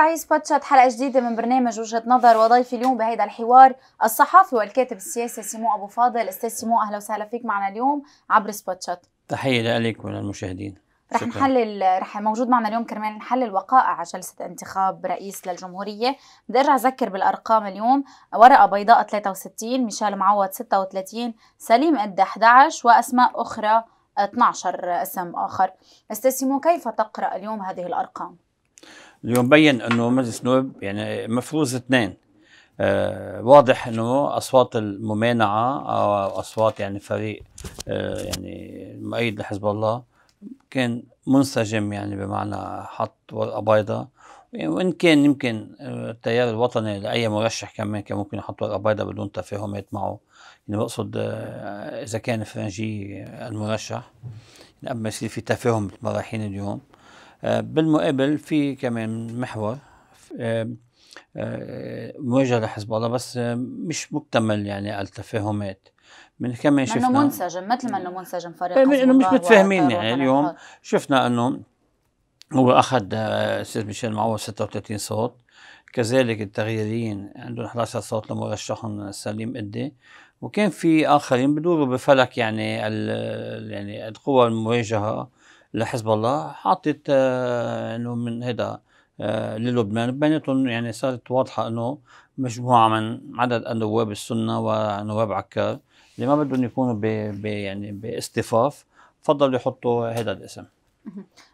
العيس باتشات حلقة جديدة من برنامج وجهة نظر وضيفي اليوم بهيدا الحوار الصحافي والكاتب السياسي سيمو أبو فاضل أستاذ سيمو أهلا وسهلا فيك معنا اليوم عبر سبوتشات تحية لك وللمشاهدين رح نحلل رح موجود معنا اليوم كرمال نحلل وقائع جلسة انتخاب رئيس للجمهورية بدي ارجع اذكر بالارقام اليوم ورقة بيضاء 63 ميشيل معوض 36 سليم قد 11 واسماء اخرى 12 اسم اخر استاذ سيمو كيف تقرا اليوم هذه الارقام؟ اليوم بين انه مجلس النواب يعني مفروز اثنين آه واضح انه اصوات الممانعه او اصوات يعني فريق آه يعني مؤيد لحزب الله كان منسجم يعني بمعنى حط ورقه بيضاء وان كان يمكن آه، التيار الوطني لاي مرشح كمان كان ممكن يحط ورقه بيضاء بدون تفاهمات معه يعني بقصد آه، اذا كان فرنجي المرشح يعني قبل ما يصير في تفاهم بالمراحين اليوم آه، بالمقابل في كمان محور آه، آه، مواجهه لحزب الله بس مش مكتمل يعني التفاهمات من كمان شفنا انه منسجم مثل ما انه منسجم فريق انه مش متفاهمين يعني اليوم شفنا انه هو اخذ استاذ ميشيل معوض 36 صوت كذلك التغييريين عندهم 11 صوت لمرشحهم سليم قدي وكان في اخرين بدوروا بفلك يعني يعني القوى المواجهه لحزب الله حاطت آه، انه من هذا آه، للبنان بيناتهم يعني صارت واضحه انه مجموعه من عدد النواب السنه ونواب عكار اللي ما بدهم يكونوا ب يعني باصطفاف فضلوا يحطوا هذا الاسم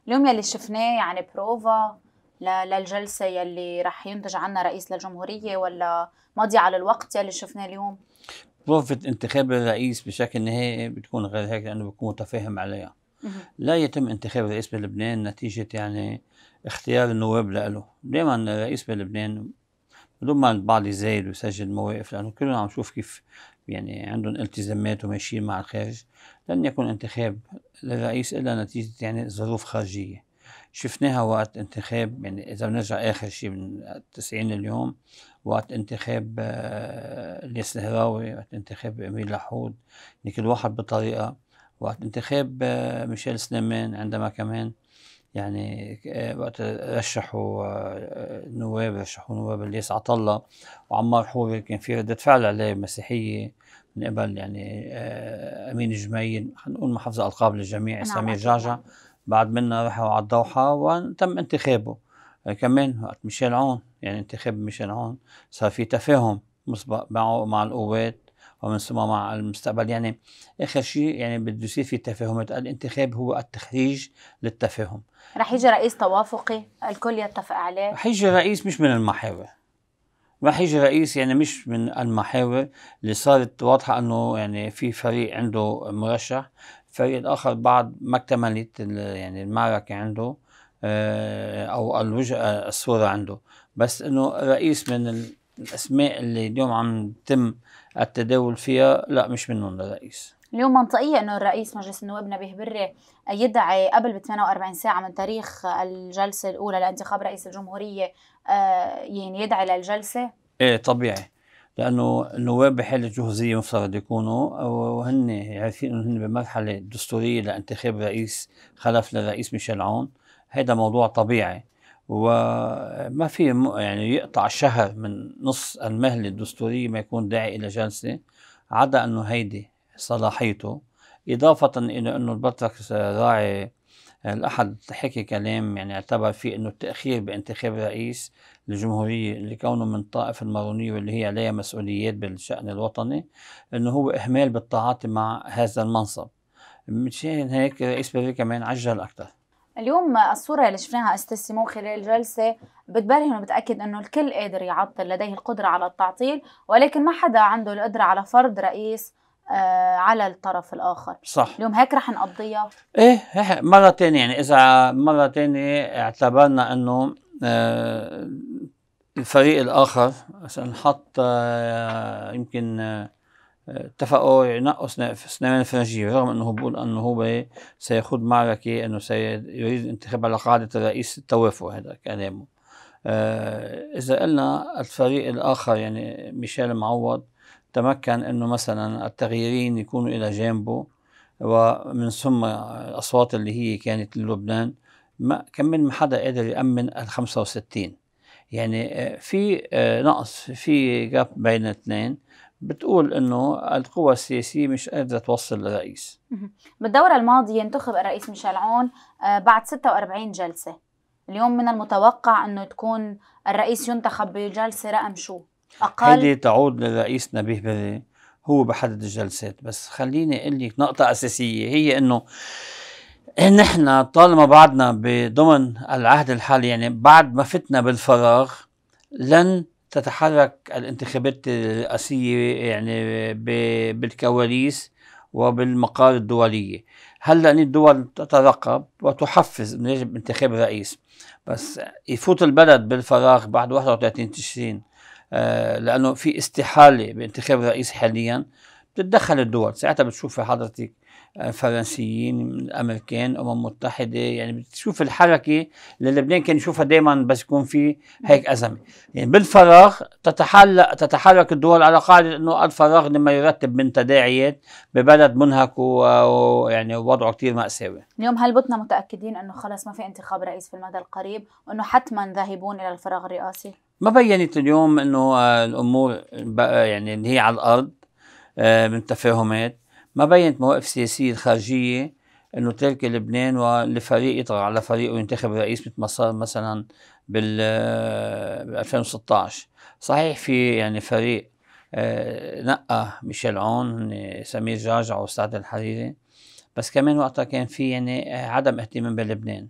اليوم يلي شفناه يعني بروفا للجلسه يلي رح ينتج عنها رئيس للجمهوريه ولا ماضي على الوقت يلي شفناه اليوم؟ بروفة انتخاب الرئيس بشكل نهائي بتكون غير هيك لانه بكون متفاهم عليها لا يتم انتخاب رئيس بلبنان نتيجة يعني اختيار النواب له دائما رئيس بلبنان بدون ما البعض يزايد ويسجل مواقف لأنه كلنا عم نشوف كيف يعني عندهم التزامات وماشيين مع الخارج لن يكون انتخاب للرئيس إلا نتيجة يعني ظروف خارجية شفناها وقت انتخاب يعني اذا بنرجع اخر شيء من التسعين اليوم وقت انتخاب آه، الياس الهراوي وقت انتخاب امير لحود يعني كل واحد بطريقه وقت انتخاب آه، ميشيل سليمان عندما كمان يعني آه، وقت رشحوا آه، نواب رشحوا نواب الياس عطله وعمار حوري كان في ردة فعل عليه مسيحية من قبل يعني أمين جميل نقول محافظة ألقاب للجميع نعم، سمير جعجع نعم. بعد منا رحوا على الدوحة وتم انتخابه كمان وقت ميشيل عون يعني انتخاب ميشيل عون صار في تفاهم مسبق معه مع القوات ومن ثم مع المستقبل يعني اخر شيء يعني بده يصير في تفاهمات الانتخاب هو التخريج للتفاهم رح يجي رئيس توافقي الكل يتفق عليه رح يجي رئيس مش من المحاور رح يجي رئيس يعني مش من المحاور اللي صارت واضحه انه يعني في فريق عنده مرشح الفريق الاخر بعد ما اكتملت يعني المعركه عنده آه، او الوجه الصوره عنده بس انه رئيس من الاسماء اللي اليوم عم تم التداول فيها لا مش منهم للرئيس اليوم منطقية انه الرئيس مجلس النواب نبيه بري يدعي قبل ب 48 ساعة من تاريخ الجلسة الأولى لانتخاب رئيس الجمهورية آه، يعني يدعي للجلسة؟ ايه طبيعي لأنه النواب بحالة جهوزية مفترض يكونوا وهن عارفين انه هن بمرحلة دستورية لانتخاب رئيس خلف للرئيس ميشيل عون هذا موضوع طبيعي وما في يعني يقطع شهر من نص المهله الدستوريه ما يكون داعي الى جلسه عدا انه هيدي صلاحيته اضافه الى انه البطرك راعي آه، الاحد حكي كلام يعني اعتبر فيه انه التاخير بانتخاب رئيس الجمهوريه اللي كونه من الطائفه المارونيه واللي هي عليها مسؤوليات بالشان الوطني انه هو اهمال بالتعاطي مع هذا المنصب مشان هيك رئيس بري كمان عجل اكثر اليوم الصورة اللي شفناها أستاذ سيمون خلال الجلسة بتبرهن وبتأكد أنه الكل قادر يعطل لديه القدرة على التعطيل ولكن ما حدا عنده القدرة على فرض رئيس آه، على الطرف الآخر صح اليوم هيك رح نقضيها إيه مرة تانية يعني إذا مرة تانية اعتبرنا أنه آه، الفريق الآخر حط آه، يمكن اتفقوا ينقص سليمان الفرنجي رغم انه بقول انه هو سيخوض معركه انه سيريد الانتخاب على قاعده الرئيس التوافق هذا كلامه آه اذا قلنا الفريق الاخر يعني ميشيل معوض تمكن انه مثلا التغييرين يكونوا الى جانبه ومن ثم الاصوات اللي هي كانت للبنان ما كم ما حدا قادر يامن ال 65 يعني آه، في آه، نقص في جاب بين الاثنين بتقول انه القوى السياسيه مش قادره توصل لرئيس بالدوره الماضيه انتخب الرئيس ميشيل عون آه، بعد 46 جلسه اليوم من المتوقع انه تكون الرئيس ينتخب بجلسه رقم شو اقل هيدي تعود للرئيس نبيه بري هو بحدد الجلسات بس خليني اقول لك نقطه اساسيه هي انه نحن طالما بعدنا بضمن العهد الحالي يعني بعد ما فتنا بالفراغ لن تتحرك الانتخابات الرئاسية يعني بالكواليس وبالمقار الدولية هلا الدول تترقب وتحفز يجب انتخاب رئيس بس يفوت البلد بالفراغ بعد 31 تشرين آه، لانه في استحاله بانتخاب رئيس حاليا بتتدخل الدول ساعتها بتشوف حضرتك فرنسيين الامريكان امم متحده يعني بتشوف الحركه اللي لبنان كان يشوفها دائما بس يكون في هيك ازمه يعني بالفراغ تتحلق تتحرك الدول على قاعده انه الفراغ لما يرتب من تداعيات ببلد منهك ويعني وضعه كثير ماساوي اليوم هل بتنا متاكدين انه خلص ما في انتخاب رئيس في المدى القريب وانه حتما ذاهبون الى الفراغ الرئاسي ما بينت اليوم انه آه، الامور يعني اللي هي على الارض آه، من تفاهمات ما بينت مواقف سياسية الخارجية انه ترك لبنان ولفريق يطغى على فريق وينتخب رئيس مثل ما صار مثلا بال 2016 آه، صحيح في يعني فريق آه، نقى ميشيل عون سمير جعجع وسعد الحريري بس كمان وقتها كان في يعني آه، عدم اهتمام بلبنان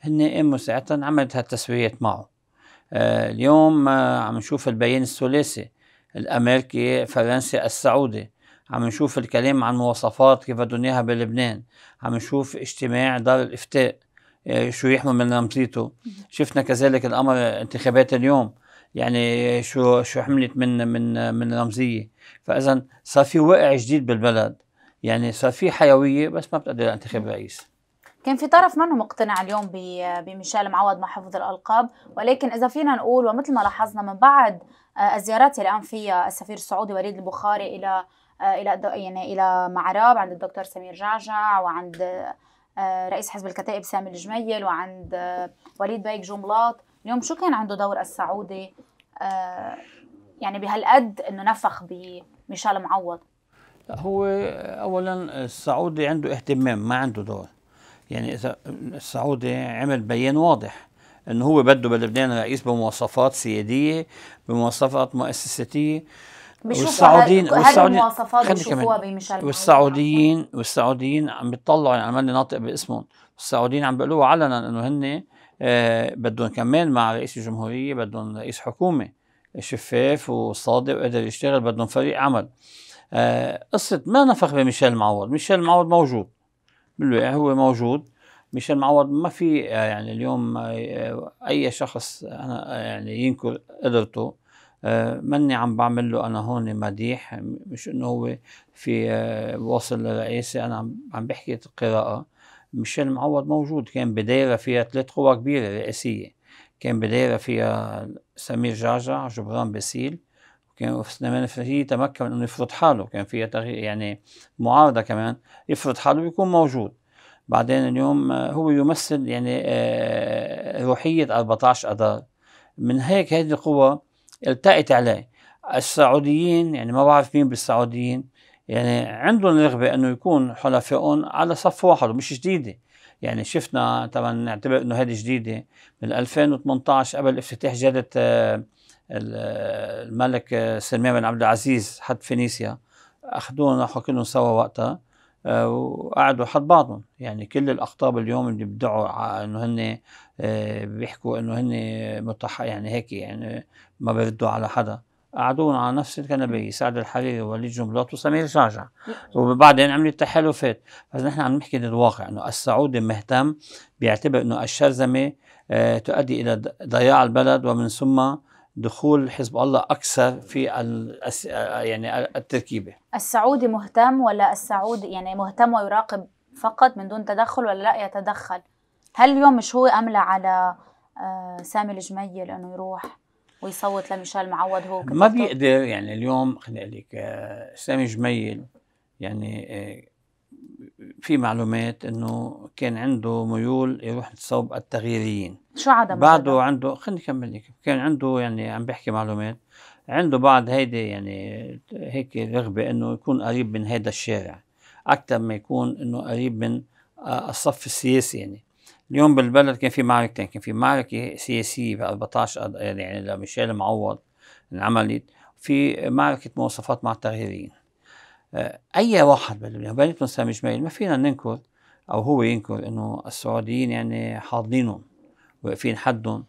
هن امه ساعتها عملت هالتسويات معه اليوم عم نشوف البيان الثلاثي الامريكي فرنسي السعودي عم نشوف الكلام عن مواصفات كيف دنياها بلبنان عم نشوف اجتماع دار الافتاء آه، شو يحمل من رمزيته شفنا كذلك الامر انتخابات اليوم يعني شو شو حملت من من من رمزيه فاذا صار في وقع جديد بالبلد يعني صار في حيويه بس ما بتقدر انتخاب رئيس كان في طرف منه مقتنع اليوم بميشيل معوض مع حفظ الالقاب ولكن اذا فينا نقول ومثل ما لاحظنا من بعد آه، الزيارات اللي قام فيها السفير السعودي وليد البخاري الى آه، الى يعني الى معراب عند الدكتور سمير جعجع وعند آه، رئيس حزب الكتائب سامي الجميل وعند آه، وليد بيك جملاط اليوم شو كان عنده دور السعودي يعني بهالقد انه نفخ بميشال معوض هو اولا السعودي عنده اهتمام ما عنده دور يعني اذا السعودي عمل بيان واضح انه هو بده بلبنان رئيس بمواصفات سياديه بمواصفات مؤسساتيه والسعوديين والسعوديين بيشوفوها بميشيل والسعوديين والسعوديين عم بيطلعوا يعني ماني ناطق باسمهم السعوديين عم بيقولوا علنا انه هن آه، بدهم كمان مع رئيس الجمهوريه بدهم رئيس حكومه شفاف وصادق وقادر يشتغل بدهم فريق عمل آه، قصه ما نفخ بميشيل معوض ميشيل معوض موجود بالواقع إيه هو موجود ميشيل معوض ما في آه، يعني اليوم اي شخص انا يعني ينكر قدرته آه، ماني عم بعمل له انا هون مديح مش انه هو في آه، واصل لرئيسي انا عم بحكي قراءه ميشيل معوض موجود كان بدايره فيها ثلاث قوى كبيره رئاسية كان بدايره فيها سمير جعجع جبران باسيل كان سليمان فريدي تمكن انه يفرض حاله كان فيها تغيير يعني معارضه كمان يفرض حاله ويكون موجود بعدين اليوم آه، هو يمثل يعني روحيه 14 اذار من هيك هذه القوى التقت عليه السعوديين يعني ما بعرف مين بالسعوديين يعني عندهم رغبة أنه يكون حلفائهم على صف واحد ومش جديدة يعني شفنا طبعا نعتبر أنه هذه جديدة من 2018 قبل افتتاح جادة آه، آه، الملك آه، سلمان بن عبد العزيز حد فينيسيا أخذونا كلهم سوا وقتها آه، وقعدوا حد بعضهم يعني كل الاقطاب اليوم اللي بدعوا انه هن آه، بيحكوا انه هن متح يعني هيك يعني ما بيردوا على حدا قعدون على نفس الكنبية سعد الحريري ووليد جنبلاط وسمير شاجع نعم. وبعدين عملت تحالفات بس نحن عم نحكي للواقع انه السعودي مهتم بيعتبر انه الشرذمة آه، تؤدي الى ضياع البلد ومن ثم دخول حزب الله اكثر في يعني التركيبه السعودي مهتم ولا السعودي يعني مهتم ويراقب فقط من دون تدخل ولا لا يتدخل هل اليوم مش هو املى على آه، سامي الجميل انه يروح ويصوت لميشيل معود هو ما بيقدر يعني اليوم اقول لك آه، سامي جميل يعني آه، في معلومات انه كان عنده ميول يروح لصوب التغييريين شو عدم بعده عنده خليني كمل لك كان عنده يعني عم بحكي معلومات عنده بعض هيدي يعني هيك رغبه انه يكون قريب من هذا الشارع اكثر ما يكون انه قريب من آه، الصف السياسي يعني اليوم بالبلد كان في معركتين كان في معركه سياسيه ب 14 آه، يعني لميشيل معوض انعملت في معركه مواصفات مع التغييريين آه، اي واحد باليابانية سامي جميل ما فينا ننكر او هو ينكر انه السعوديين يعني حاضنينهم واقفين حدهم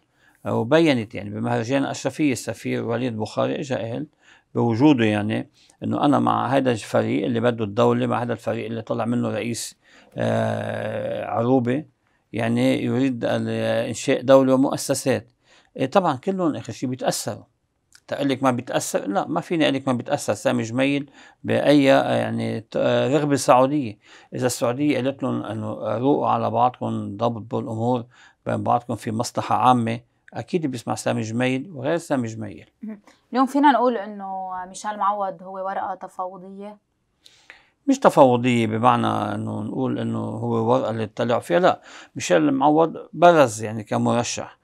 وبينت يعني بمهرجان الاشرفيه السفير وليد بخاري اجى قال بوجوده يعني انه انا مع هذا الفريق اللي بده الدوله مع هذا الفريق اللي طلع منه رئيس آه، عروبه يعني يريد انشاء دوله ومؤسسات إيه طبعا كلهم اخر شيء بيتاثروا تقول لك ما بيتاثر لا ما فيني اقول لك ما بيتاثر سامي جميل باي يعني رغبه سعوديه اذا السعوديه قالت لهم انه روقوا على بعضكم ضبطوا الامور بين بعضكم في مصلحه عامه اكيد بيسمع سامي جميل وغير سامي جميل اليوم فينا نقول انه ميشيل معوض هو ورقه تفاوضيه مش تفاوضيه بمعنى انه نقول انه هو ورقه اللي طلع فيها لا ميشيل معوض برز يعني كمرشح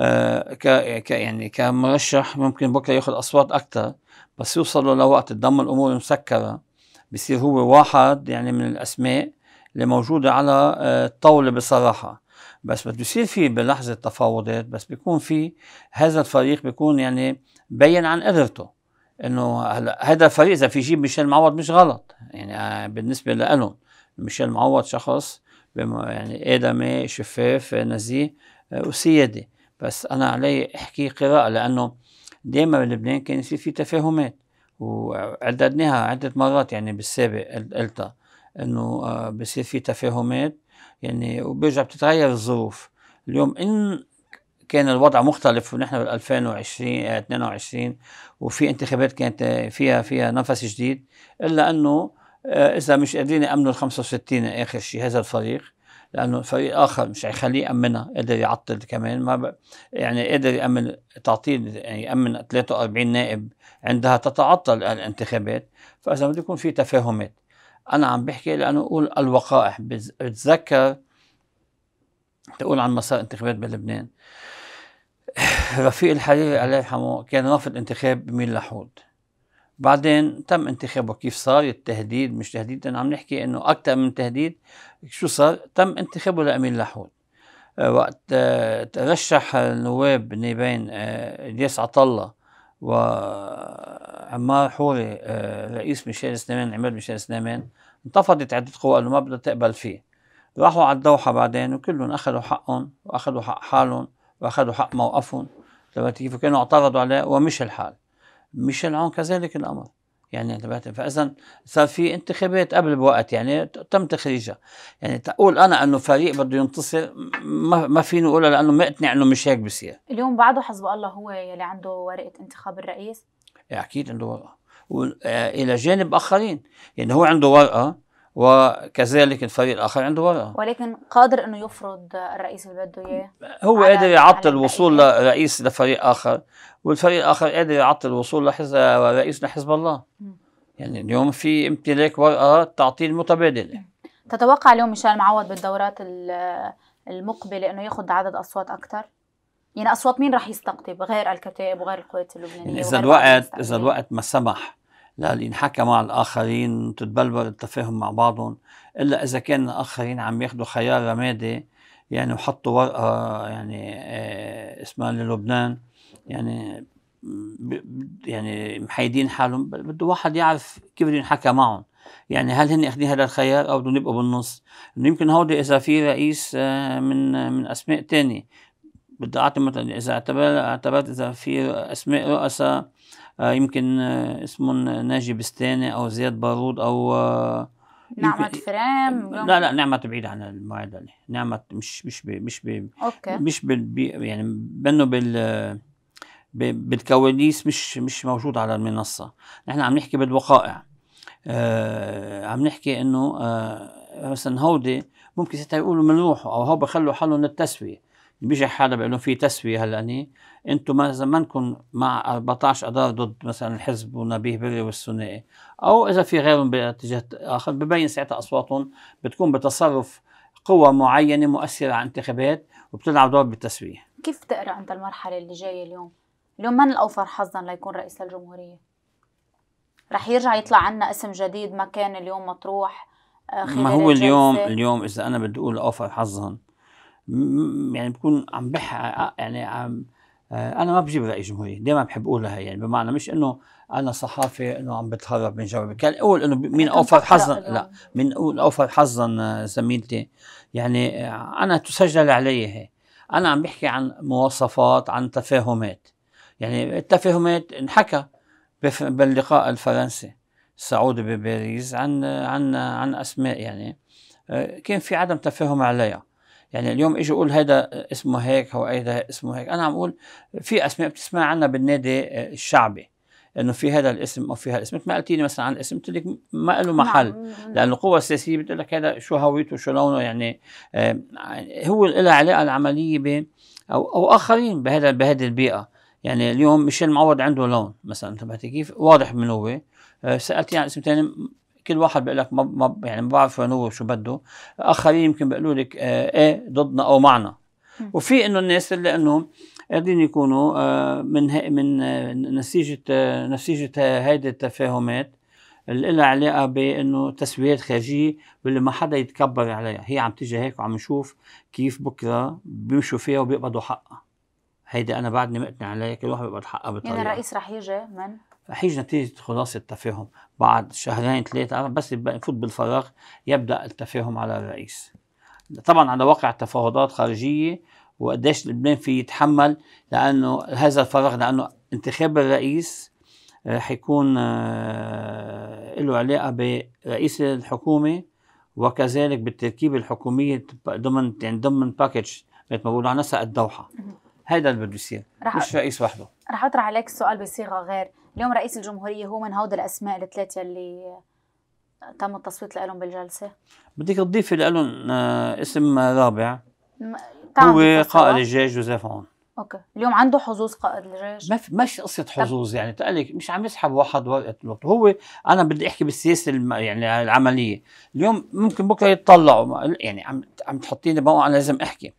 آه، ك يعني كمرشح ممكن بكره ياخذ اصوات اكثر بس يوصلوا لوقت تضم الامور مسكره بصير هو واحد يعني من الاسماء اللي موجوده على آه، الطاوله بصراحه بس بده يصير في بلحظه تفاوضات بس بيكون في هذا الفريق بيكون يعني بين عن قدرته انه هلا هذا الفريق اذا في يجيب ميشيل معوض مش غلط يعني آه، بالنسبه لهم ميشيل معوض شخص يعني ادمي شفاف نزيه وسيادي بس أنا علي أحكي قراءة لأنه دائما بلبنان كان يصير في تفاهمات وعددناها عدة مرات يعني بالسابق قلتها انه آه، بصير في تفاهمات يعني وبيرجع بتتغير الظروف اليوم ان كان الوضع مختلف ونحن بال 2020 22 وفي انتخابات كانت آه، فيها فيها نفس جديد الا انه آه، اذا مش قادرين يامنوا ال 65 اخر شيء هذا الفريق لانه فريق اخر مش حيخليه يامنها قدر يعطل كمان ما ب... يعني قدر يامن تعطيل يعني يامن 43 نائب عندها تتعطل الانتخابات فاذا بده يكون في تفاهمات انا عم بحكي لانه اقول الوقائح بتذكر تقول عن مسار انتخابات بلبنان رفيق الحريري الله يرحمه كان رافض انتخاب ميل لحود بعدين تم انتخابه كيف صار التهديد مش تهديد أنا عم نحكي انه اكثر من تهديد شو صار تم انتخابه لأمين لحود آه، وقت آه، ترشح النواب نيبين آه، الياس عطله وعمار حوري رئيس ميشيل سليمان عماد ميشيل سليمان انتفضت عدة قوى انه ما بدها تقبل فيه راحوا على الدوحة بعدين وكلهم أخذوا حقهم وأخذوا حق حالهم وأخذوا حق موقفهم كيف كانوا اعترضوا عليه ومش الحال مش العون كذلك الأمر يعني فاذا صار في انتخابات قبل بوقت يعني تم تخريجها يعني تقول انا انه فريق بده ينتصر ما ما فيني اقولها لانه مقتنع انه مش هيك بصير اليوم بعده حزب الله هو يلي عنده ورقه انتخاب الرئيس اكيد عنده ورقه والى آه، جانب اخرين يعني هو عنده ورقه وكذلك الفريق الاخر عنده ورقه ولكن قادر انه يفرض الرئيس اللي بده اياه هو قادر يعطل الوصول لرئيس يعني. لفريق اخر والفريق الاخر قادر يعطل الوصول لحزب رئيس لحزب الله م. يعني اليوم في امتلاك ورقه تعطيل متبادله تتوقع اليوم ميشيل معوض بالدورات المقبله انه ياخذ عدد اصوات اكثر؟ يعني اصوات مين راح يستقطب غير الكتائب وغير القوات اللبنانيه يعني اذا الوقت اذا الوقت ما سمح اللي ينحكى مع الآخرين تتبلور التفاهم مع بعضهم إلا إذا كان الآخرين عم ياخذوا خيار رمادي يعني وحطوا ورقة يعني آه، اسمها للبنان يعني يعني محايدين حالهم بده واحد يعرف كيف بده ينحكى معهم يعني هل هن اخذين هذا الخيار او بدهم يبقوا بالنص يمكن هودي اذا في رئيس آه، من من اسماء تانية بدي اعطي مثلا اذا اعتبر اعتبرت اذا في اسماء رؤساء آه، يمكن آه، اسمه ناجي بستاني او زياد بارود او آه، نعمة فرام لا لا نعمة بعيد عن المعادلة نعمة مش مش بي مش بي أوكي. مش بال يعني بانه بال بالكواليس مش مش موجود على المنصة نحن عم نحكي بالوقائع آه عم نحكي انه آه مثلا هودي ممكن يقولوا روحه او هو بخلوا حالهم للتسوية بيجي حدا بيقول في تسويه هلا هني يعني انتم ما نكون مع 14 اذار ضد مثلا الحزب ونبيه بري والثنائي او اذا في غيرهم باتجاه اخر ببين ساعتها اصواتهم بتكون بتصرف قوى معينه مؤثره على انتخابات وبتلعب دور بالتسويه كيف تقرا انت المرحله اللي جايه اليوم؟ اليوم من الاوفر حظا ليكون رئيس الجمهوريه؟ رح يرجع يطلع عنا اسم جديد ما كان اليوم مطروح آه، ما هو الجلسة. اليوم اليوم اذا انا بدي اقول اوفر حظا يعني بكون عم بح يعني عم آه، انا ما بجيب راي جمهوريه دائما بحب اقولها يعني بمعنى مش انه انا صحافي انه عم بتهرب من جوابي كان اقول انه مين اوفر حظا لا آه، من اوفر حظا زميلتي يعني آه، انا تسجل علي هي انا عم بحكي عن مواصفات عن تفاهمات يعني التفاهمات انحكى باللقاء الفرنسي السعودي بباريس عن عن عن اسماء يعني كان في عدم تفاهم عليها يعني اليوم اجي اقول هذا اسمه هيك او هيدا اسمه هيك انا عم اقول في اسماء بتسمع عنها بالنادي آه، الشعبي انه في هذا الاسم او في هذا الاسم مثل ما قلتيني مثلا عن الاسم قلت لك ما له نعم، محل نعم، نعم. لانه القوى السياسيه بتقول لك هذا شو هويته شو لونه يعني آه، هو لها علاقه العمليه ب او او اخرين بهذا بهذه البيئه يعني اليوم ميشيل معوض عنده لون مثلا انتبهتي كيف واضح من هو آه، سالتي عن اسم ثاني كل واحد بيقول لك ما, ما يعني ما بعرف وين هو شو بده اخرين يمكن بيقولوا لك آه، ايه ضدنا او معنا وفي انه الناس اللي انه قاعدين يكونوا آه، من من آه، نتيجه نتيجه هيدي التفاهمات اللي لها علاقه بانه تسويات خارجيه واللي ما حدا يتكبر عليها هي عم تيجي هيك وعم نشوف كيف بكره بيمشوا فيها وبيقبضوا حقها هيدي انا بعدني مقتنع عليها كل واحد بيقبض حقها يعني بطريقه يعني الرئيس رح يجي من حيج نتيجة خلاصة التفاهم بعد شهرين ثلاثة بس يفوت بالفراغ يبدأ التفاهم على الرئيس طبعا على واقع تفاوضات خارجية وقديش لبنان في يتحمل لأنه هذا الفراغ لأنه انتخاب الرئيس رح آه، يكون آه، له علاقة برئيس الحكومة وكذلك بالتركيبة الحكومية ضمن يعني ضمن باكج مثل ما بيقولوا عن الدوحة هيدا اللي بده يصير مش رئيس وحده رح اطرح عليك السؤال بصيغة غير اليوم رئيس الجمهوريه هو من هودي الاسماء الثلاثه اللي تم التصويت لهم بالجلسه بدك تضيفي لهم آه، اسم رابع هو قائد الجيش جوزيف عون اوكي اليوم عنده حظوظ قائد الجيش ما في مش قصه حظوظ يعني تقلك مش عم يسحب واحد ورقه الوقت هو انا بدي احكي بالسياسه الم... يعني العمليه اليوم ممكن بكره يتطلعوا يعني عم عم تحطيني بقى انا لازم احكي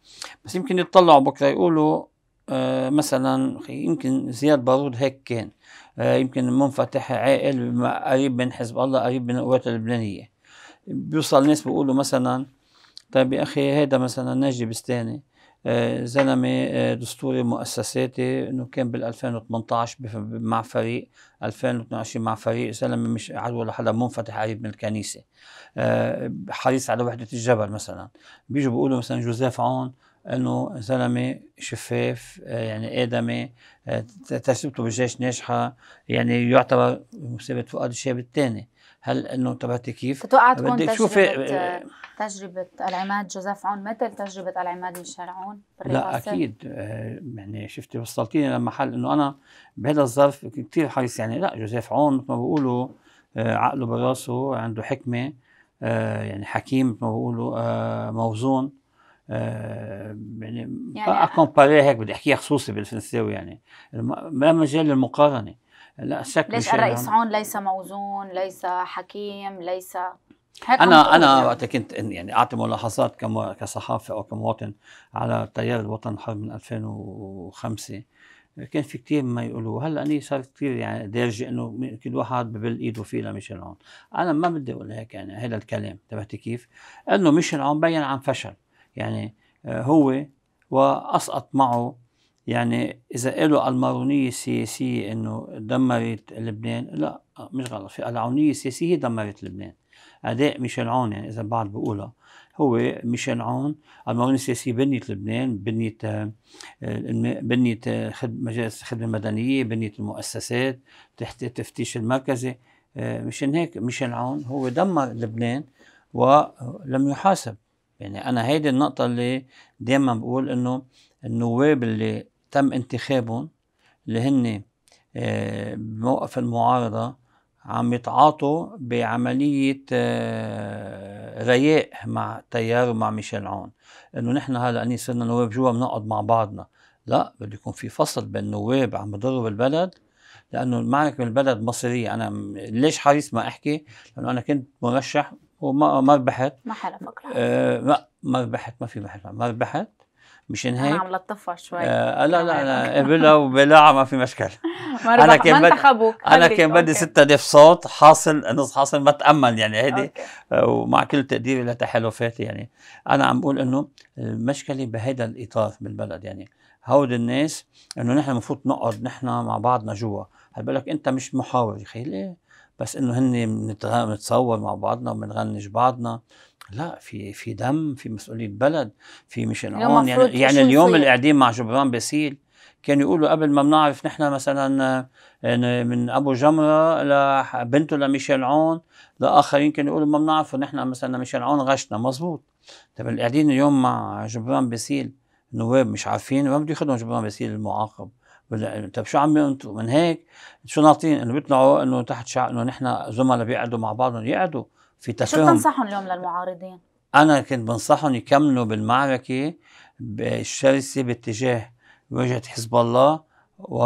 بس يمكن يتطلعوا بكره يقولوا آه مثلا يمكن زياد بارود هيك كان آه، يمكن منفتح عاقل قريب من حزب الله قريب من القوات اللبنانية بيوصل ناس بيقولوا مثلا طيب يا أخي هيدا مثلا ناجي بستاني آه، زلمة آه، دستوري مؤسساتي انه كان بال 2018 مع فريق 2022 مع فريق زلمة مش عدو حدا منفتح قريب من الكنيسة حريص على وحدة الجبل مثلا بيجوا بيقولوا مثلا جوزيف عون انه زلمه شفاف آه، يعني ادمي آه، تجربته بالجيش ناجحه يعني يعتبر مسابقه فؤاد الشاب الثاني هل انه انتبهتي كيف؟ توقعتكم تكون تجربة آه، تجربة العماد جوزيف عون مثل تجربة العماد الشرعون؟ عون لا اكيد يعني شفتي وصلتيني لمحل انه انا بهذا الظرف كثير حريص يعني لا جوزيف عون مثل ما بيقولوا عقله براسه عنده حكمه يعني حكيم مثل ما بيقولوا موزون آه، يعني, يعني اكومباري هيك بدي احكيها خصوصي بالفرنساوي يعني ما مجال للمقارنه لا شك ليش الرئيس عون ليس موزون ليس حكيم ليس انا انا يعني. وقت كنت يعني اعطي ملاحظات كصحافي او كمواطن على تيار الوطن الحر من 2005 كان في كثير ما يقولوا هلا اني صارت كثير يعني دارج انه كل واحد ببل ايده فيه لميشيل عون انا ما بدي اقول هيك يعني هذا الكلام تبعتي كيف انه ميشيل عون بين عن فشل يعني آه، هو واسقط معه يعني اذا قالوا المارونيه السياسيه انه دمرت لبنان لا مش غلط في العونيه السياسيه دمرت لبنان اداء ميشيل عون يعني اذا بعد بقولها هو ميشيل عون المارونيه السياسيه بنيت لبنان بنيت آه، بنيت آه، مجالس الخدمه المدنيه بنيت المؤسسات تحت التفتيش المركزي مشان هيك ميشيل عون هو دمر لبنان ولم يحاسب يعني انا هيدي النقطه اللي دائما بقول انه النواب اللي تم انتخابهم اللي هن آه، بموقف المعارضه عم يتعاطوا بعمليه آه، رياء مع تيار ومع ميشيل عون انه نحن هلا اني صرنا نواب جوا بنقعد مع بعضنا لا بده يكون في فصل بين النواب عم يضروا بالبلد لانه المعركه بالبلد مصيريه انا ليش حريص ما احكي لانه انا كنت مرشح وما آه، ما ربحت ما حلفك آه ما ما ربحت ما في محل ما ربحت مشان هيك انا عم لطفها شوي آه لا لا انا يعني قبلها وبلاها ما في مشكل ما انا كان بدي انا كان بدي 6000 صوت حاصل نص حاصل ما تامل يعني هيدي آه ومع كل تقديري لتحالفاتي يعني انا عم بقول انه المشكله بهذا الاطار بالبلد يعني هود الناس انه نحن المفروض نقعد نحن مع بعضنا جوا هل بالك انت مش محاور يا خيي ليه بس انه هن بنتصور مع بعضنا وبنغنج بعضنا لا في في دم في مسؤوليه بلد في مش عون يعني, يعني اليوم اللي قاعدين مع جبران باسيل كانوا يقولوا قبل ما بنعرف نحن مثلا من ابو جمره لبنته لميشيل عون لاخرين كانوا يقولوا ما بنعرف نحن مثلا ميشيل عون غشنا مزبوط طيب اللي قاعدين اليوم مع جبران باسيل نواب مش عارفين وين بده ياخذهم جبران باسيل المعاقب طيب شو عم انتم من هيك شو ناطين انه بيطلعوا انه تحت شعر انه نحن زملاء بيقعدوا مع بعضهم يقعدوا في تفاهم شو بتنصحهم اليوم للمعارضين؟ انا كنت بنصحهم يكملوا بالمعركه الشرسه باتجاه وجهه حزب الله و...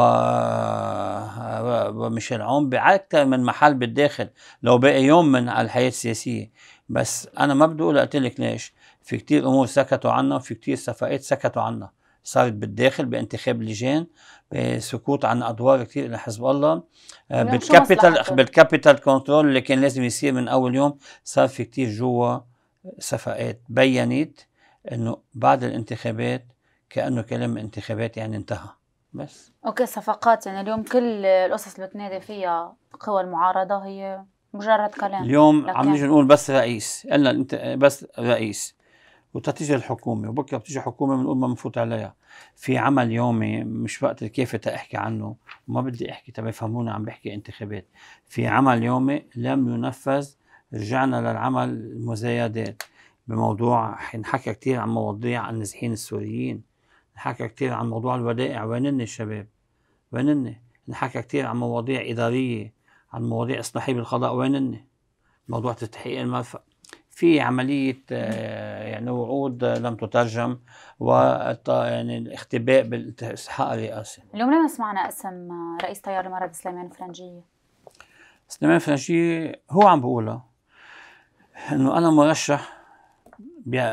وميشيل عون بأكثر من محل بالداخل لو باقي يوم من الحياة السياسية بس أنا ما بدي أقول قلت لك ليش في كتير أمور سكتوا عنها وفي كتير صفقات سكتوا عنها صارت بالداخل بانتخاب لجان بسكوت عن ادوار كثير لحزب الله بالكابيتال بالكابيتال كنترول اللي كان لازم يصير من اول يوم صار في كثير جوا صفقات بينت انه بعد الانتخابات كانه كلام انتخابات يعني انتهى بس اوكي صفقات يعني اليوم كل القصص اللي بتنادي فيها قوى المعارضه هي مجرد كلام اليوم لكن... عم نيجي نقول بس رئيس قلنا انت بس رئيس وتتيجي الحكومه وبكره بتيجي حكومه بنقول أمم ما بنفوت عليها في عمل يومي مش وقت كيف تحكي عنه وما بدي احكي تبع يفهمونا عم بحكي انتخابات في عمل يومي لم ينفذ رجعنا للعمل المزايدات بموضوع انحكى كثير عن مواضيع النازحين السوريين انحكى كثير عن موضوع الودائع وينن الشباب وينن انحكى كثير عن مواضيع اداريه عن مواضيع اصلاحيه بالقضاء وينن موضوع تحقيق المرفأ في عملية آه، يعني وعود لم تترجم و يعني الاختباء بالحق الرئاسي اليوم لما سمعنا اسم رئيس تيار المرض سليمان فرنجية سليمان فرنجية هو عم بقولها انه انا مرشح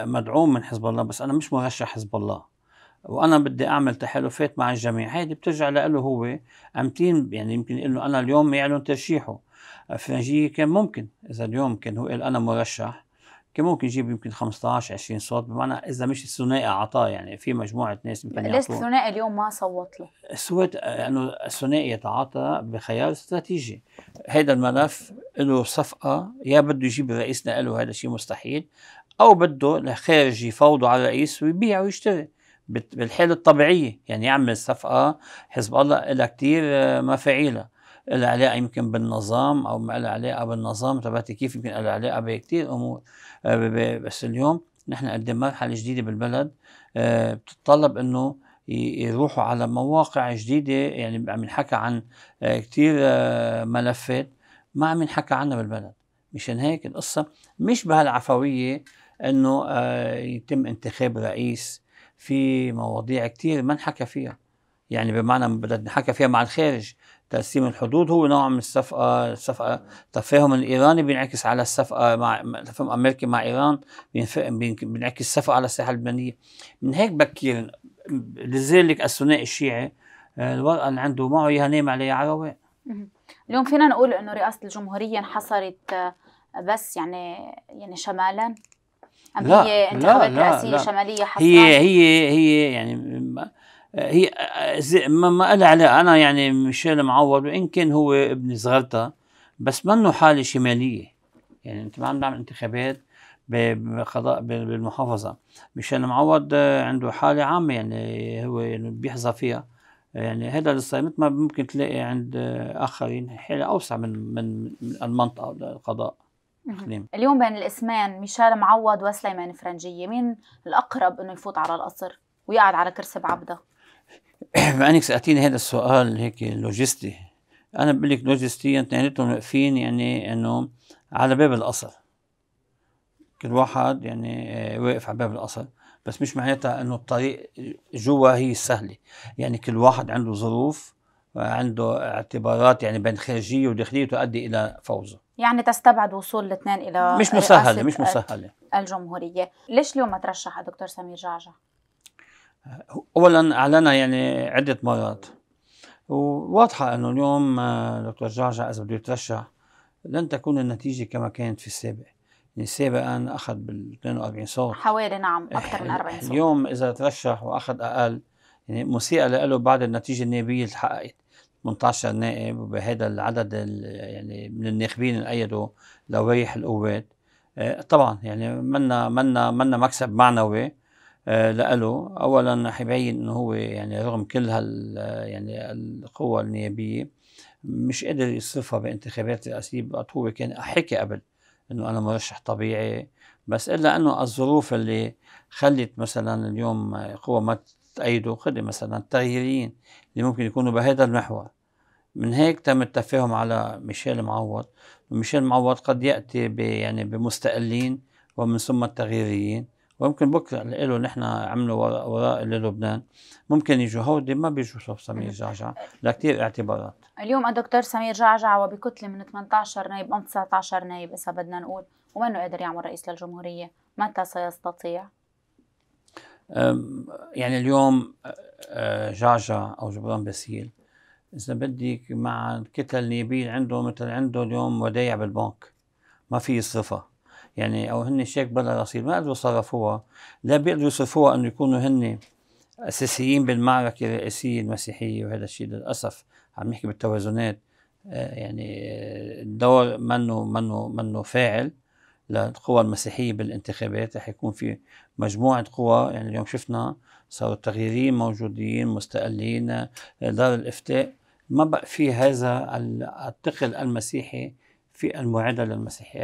مدعوم من حزب الله بس انا مش مرشح حزب الله وانا بدي اعمل تحالفات مع الجميع هيدي بترجع له هو امتين يعني يمكن انه انا اليوم يعلن ترشيحه فرنجي كان ممكن اذا اليوم كان هو قال انا مرشح كان ممكن يجيب يمكن 15 20 صوت بمعنى اذا مش الثنائي اعطاه يعني في مجموعه ناس يمكن ليش الثنائي اليوم ما صوت له؟ صوت آه، لانه يعني الثنائي يتعاطى بخيار استراتيجي، هذا الملف له صفقه يا بده يجيب الرئيس له هذا الشيء مستحيل او بده خارجي يفوضوا على الرئيس ويبيع ويشتري بالحاله الطبيعيه يعني يعمل صفقه حزب الله لها كثير آه، مفاعيلها لها علاقه يمكن بالنظام او ما لها علاقه بالنظام تبعتي كيف يمكن لها علاقه بكثير امور آه، بس اليوم نحن قدم مرحله جديده بالبلد آه، بتتطلب انه يروحوا على مواقع جديده يعني عم ينحكى عن آه، كثير ملفات ما عم ينحكى عنها بالبلد مشان هيك القصه مش بهالعفويه انه يتم انتخاب رئيس في مواضيع كثير ما انحكى فيها يعني بمعنى بدها تنحكى فيها مع الخارج تقسيم الحدود هو نوع من الصفقة الصفقة التفاهم الإيراني بينعكس على الصفقة مع تفاهم امريكي مع إيران بينعكس الصفقة على الساحة اللبنانية من هيك بكير لذلك الثنائي الشيعي آه، الورقة اللي عنده معه يا نايم عليها عروة اليوم فينا نقول إنه رئاسة الجمهورية انحصرت آه، بس يعني يعني شمالا أم لا هي انتخابات رئاسية شمالية حصلت هي هي هي يعني هي ما لها علاقه انا يعني ميشيل معوض وان كان هو ابن صغرتها بس منه حاله شماليه يعني انت ما عم تعمل انتخابات بقضاء بالمحافظه ميشيل معوض عنده حاله عامه يعني هو يعني بيحظى فيها يعني هذا لسه مثل ما ممكن تلاقي عند اخرين حاله اوسع من من, المنطقه القضاء اليوم بين الاسمين ميشيل معوض وسليمان فرنجيه مين الاقرب انه يفوت على القصر ويقعد على كرسي بعبده مع انك سالتيني هذا السؤال هيك لوجستي انا بقول لك لوجستيا اثنيناتهم واقفين يعني انه على باب القصر كل واحد يعني آه، واقف على باب القصر بس مش معناتها انه الطريق جوا هي سهله يعني كل واحد عنده ظروف عنده اعتبارات يعني بين خارجيه وداخليه تؤدي الى فوزه يعني تستبعد وصول الاثنين الى مش مسهله مش مسهله الجمهوريه ليش اليوم ما ترشح دكتور سمير جعجع اولا اعلنها يعني عده مرات وواضحه انه اليوم آه، دكتور جعجع اذا بده يترشح لن تكون النتيجه كما كانت في السابق يعني سابقا اخذ بال 42 صوت حوالي نعم آه، اكثر من 40 صوت اليوم اذا ترشح واخذ اقل يعني مسيئه له بعد النتيجه النيابيه اللي حققت 18 نائب وبهذا العدد يعني من الناخبين اللي ايدوا لوائح القوات آه، طبعا يعني منا منا منا مكسب معنوي آه، لإله اولا رح يبين انه هو يعني رغم كل هال آه، يعني القوى النيابيه مش قادر يصرفها بانتخابات رئاسيه هو كان حكي قبل انه انا مرشح طبيعي بس الا انه الظروف اللي خلت مثلا اليوم قوى ما تأيده خذي مثلا التغييريين اللي ممكن يكونوا بهذا المحور من هيك تم التفاهم على ميشيل معوض وميشيل معوض قد يأتي يعني بمستقلين ومن ثم التغييريين ويمكن بكره له نحن عملوا وراء, للبنان ممكن يجوا هودي ما بيجوا سمير جعجع لكثير اعتبارات اليوم آه، دكتور سمير جعجع وبكتله من 18 نائب او 19 نائب اذا بدنا نقول ومنه قادر يعمل رئيس للجمهوريه متى سيستطيع؟ يعني اليوم آه، جعجع او جبران باسيل اذا بدك مع كتل نيابيين عنده مثل عنده اليوم ودايع بالبنك ما في يصرفها يعني او هن شيك بلا رصيد ما قدروا يصرفوها لا بيقدروا يصرفوها انه يكونوا هن اساسيين بالمعركه الرئيسيه المسيحيه وهذا الشيء للاسف عم نحكي بالتوازنات آه، يعني آه، الدور منه منه منه فاعل للقوى المسيحيه بالانتخابات رح يكون في مجموعه قوى يعني اليوم شفنا صاروا التغييريين موجودين مستقلين آه، دار الافتاء ما بقى في هذا الثقل المسيحي في المعادله المسيحيه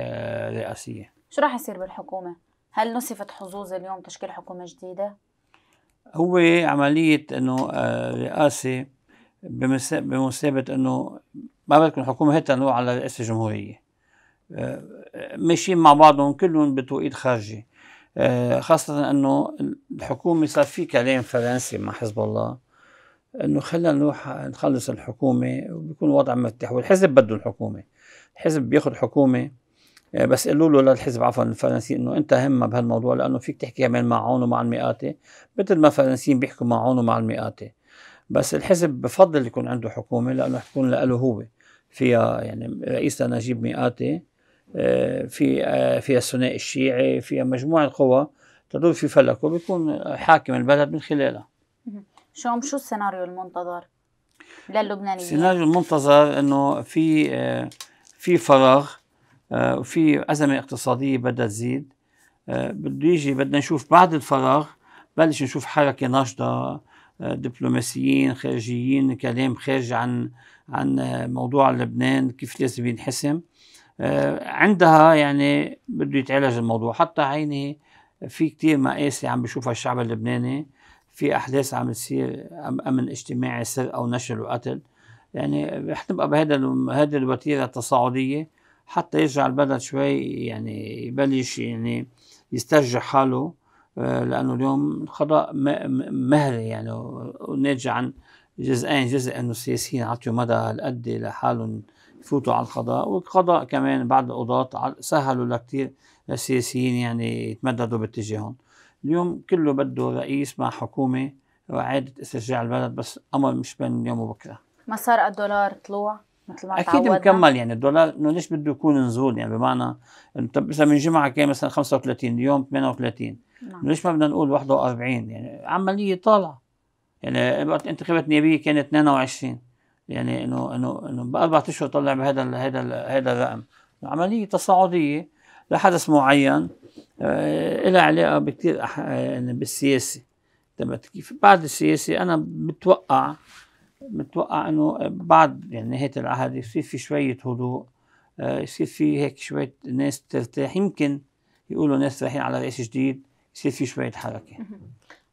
الرئاسيه شو راح يصير بالحكومة؟ هل نسفت حظوظ اليوم تشكيل حكومة جديدة؟ هو عملية انه آه، رئاسة بمثابة انه ما بدكم حكومه هي نوع على رئاسة الجمهورية آه، ماشيين مع بعضهم كلهم بتوقيت خارجي آه، خاصة انه الحكومة صار في كلام فرنسي مع حزب الله انه خلينا نروح نخلص الحكومة وبيكون الوضع مرتاح والحزب بده الحكومة الحزب بياخذ حكومة آه، بس قالوا له للحزب عفوا الفرنسي انه انت هم بهالموضوع لانه فيك تحكي كمان مع عون ومع المئاتي مثل ما الفرنسيين بيحكوا مع عون ومع المئاتي بس الحزب بفضل يكون عنده حكومه لانه تكون له هو فيها يعني رئيسها نجيب مئاتي آه، في آه، فيها الثنائي الشيعي فيها مجموعه قوى تدور في فلك وبيكون حاكم البلد من خلالها شو عم شو السيناريو المنتظر للبنانيين؟ السيناريو المنتظر انه في في فراغ آه، وفي أزمة اقتصادية بدها تزيد آه، بده يجي بدنا نشوف بعد الفراغ بلش نشوف حركة ناشطة آه، دبلوماسيين خارجيين كلام خارج عن عن موضوع لبنان كيف لازم ينحسم عندها يعني بده يتعالج الموضوع حتى عيني في كتير مقاسي عم بشوفها الشعب اللبناني في احداث عم تصير امن اجتماعي سرقه ونشر وقتل يعني رح تبقى بهذا هذه الوتيره التصاعديه حتى يرجع البلد شوي يعني يبلش يعني يسترجع حاله آه، لأنه اليوم القضاء مهري يعني وناتج عن جزئين جزء انه السياسيين عطيوا مدى هالقد لحالهم يفوتوا على القضاء والقضاء كمان بعد القضاة سهلوا لكثير للسياسيين يعني يتمددوا باتجاههم اليوم كله بده رئيس مع حكومة وإعادة استرجاع البلد بس أمر مش بين اليوم وبكرة مسار الدولار طلوع مثل ما اكيد تعودنا. مكمل يعني الدولار انه ليش بده يكون نزول يعني بمعنى انه طب مثلا من جمعه كان مثلا 35 اليوم 38 نعم. ليش ما بدنا نقول 41 يعني عمليه طالعه يعني وقت الانتخابات النيابيه كانت 22 يعني انه انه انه باربع اشهر طلع بهذا ال هذا هذا الرقم عمليه تصاعديه لحدث معين آه لها علاقه بكثير آه، يعني بالسياسه تمام كيف بعد السياسه انا بتوقع متوقع انه بعد يعني نهايه العهد يصير في شويه هدوء آه، يصير في هيك شويه ناس ترتاح يمكن يقولوا ناس رايحين على رئيس جديد يصير في شويه حركه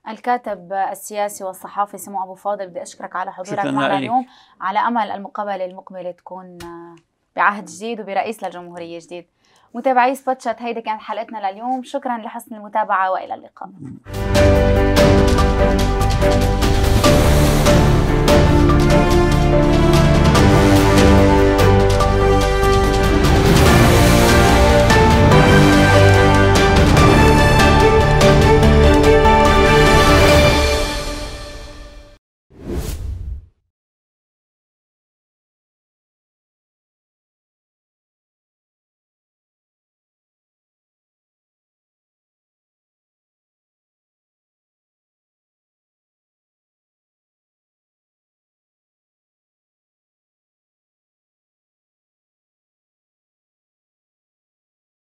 الكاتب السياسي والصحافي سمو ابو فاضل بدي اشكرك على حضورك معنا اليوم على امل المقابله المقبله تكون آه، بعهد جديد وبرئيس للجمهوريه جديد متابعي سبوتشات هيدي كانت حلقتنا لليوم شكرا لحسن المتابعه والى اللقاء